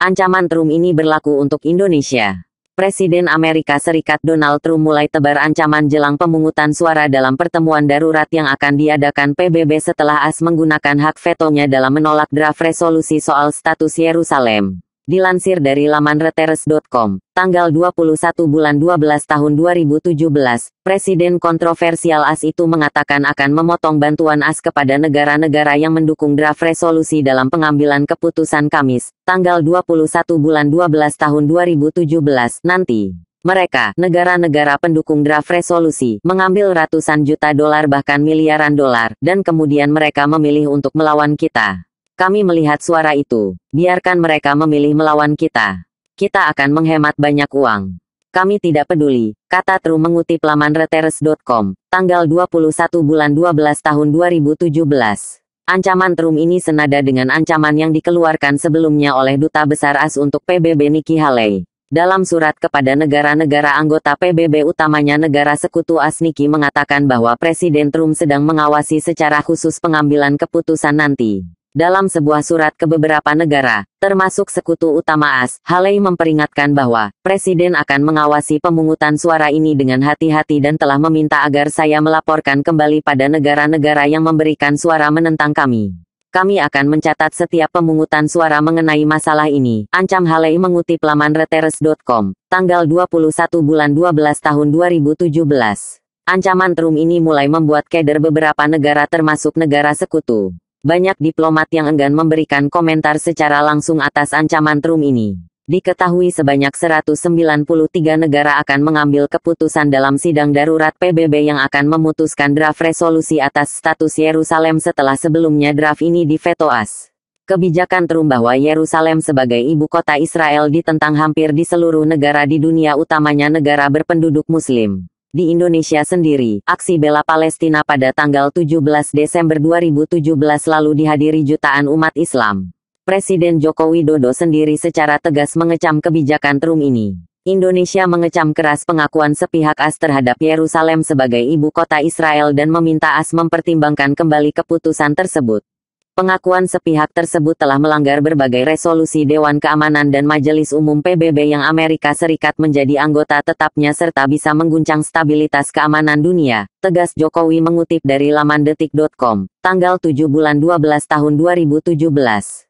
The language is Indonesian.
Ancaman Trump ini berlaku untuk Indonesia. Presiden Amerika Serikat Donald Trump mulai tebar ancaman jelang pemungutan suara dalam pertemuan darurat yang akan diadakan PBB setelah AS menggunakan hak vetonya dalam menolak draft resolusi soal status Yerusalem. Dilansir dari laman reteres.com, tanggal 21 bulan 12 tahun 2017, Presiden kontroversial AS itu mengatakan akan memotong bantuan AS kepada negara-negara yang mendukung draft resolusi dalam pengambilan keputusan Kamis, tanggal 21 bulan 12 tahun 2017 nanti. Mereka, negara-negara pendukung draft resolusi, mengambil ratusan juta dolar bahkan miliaran dolar, dan kemudian mereka memilih untuk melawan kita. Kami melihat suara itu. Biarkan mereka memilih melawan kita. Kita akan menghemat banyak uang. Kami tidak peduli, kata Tru mengutip laman Reuters.com, tanggal 21 bulan 12 tahun 2017. Ancaman Trum ini senada dengan ancaman yang dikeluarkan sebelumnya oleh Duta Besar AS untuk PBB Nikki Haley. Dalam surat kepada negara-negara anggota PBB utamanya negara sekutu Asniki mengatakan bahwa Presiden Trump sedang mengawasi secara khusus pengambilan keputusan nanti. Dalam sebuah surat ke beberapa negara, termasuk sekutu utama AS, Haley memperingatkan bahwa presiden akan mengawasi pemungutan suara ini dengan hati-hati dan telah meminta agar saya melaporkan kembali pada negara-negara yang memberikan suara menentang kami. Kami akan mencatat setiap pemungutan suara mengenai masalah ini, ancam Haley mengutip laman Reuters.com, tanggal 21 bulan 12 tahun 2017. Ancaman Trump ini mulai membuat keder beberapa negara termasuk negara sekutu. Banyak diplomat yang enggan memberikan komentar secara langsung atas ancaman Trump ini. Diketahui sebanyak 193 negara akan mengambil keputusan dalam sidang darurat PBB yang akan memutuskan draft resolusi atas status Yerusalem setelah sebelumnya draft ini diveto AS. Kebijakan Trump bahwa Yerusalem sebagai ibu kota Israel ditentang hampir di seluruh negara di dunia utamanya negara berpenduduk muslim. Di Indonesia sendiri, aksi bela Palestina pada tanggal 17 Desember 2017 lalu dihadiri jutaan umat Islam. Presiden Joko Widodo sendiri secara tegas mengecam kebijakan Trump ini. Indonesia mengecam keras pengakuan sepihak AS terhadap Yerusalem sebagai ibu kota Israel dan meminta AS mempertimbangkan kembali keputusan tersebut. Pengakuan sepihak tersebut telah melanggar berbagai resolusi Dewan Keamanan dan Majelis Umum PBB yang Amerika Serikat menjadi anggota tetapnya serta bisa mengguncang stabilitas keamanan dunia, tegas Jokowi mengutip dari laman detik.com, tanggal 7 bulan 12 tahun 2017.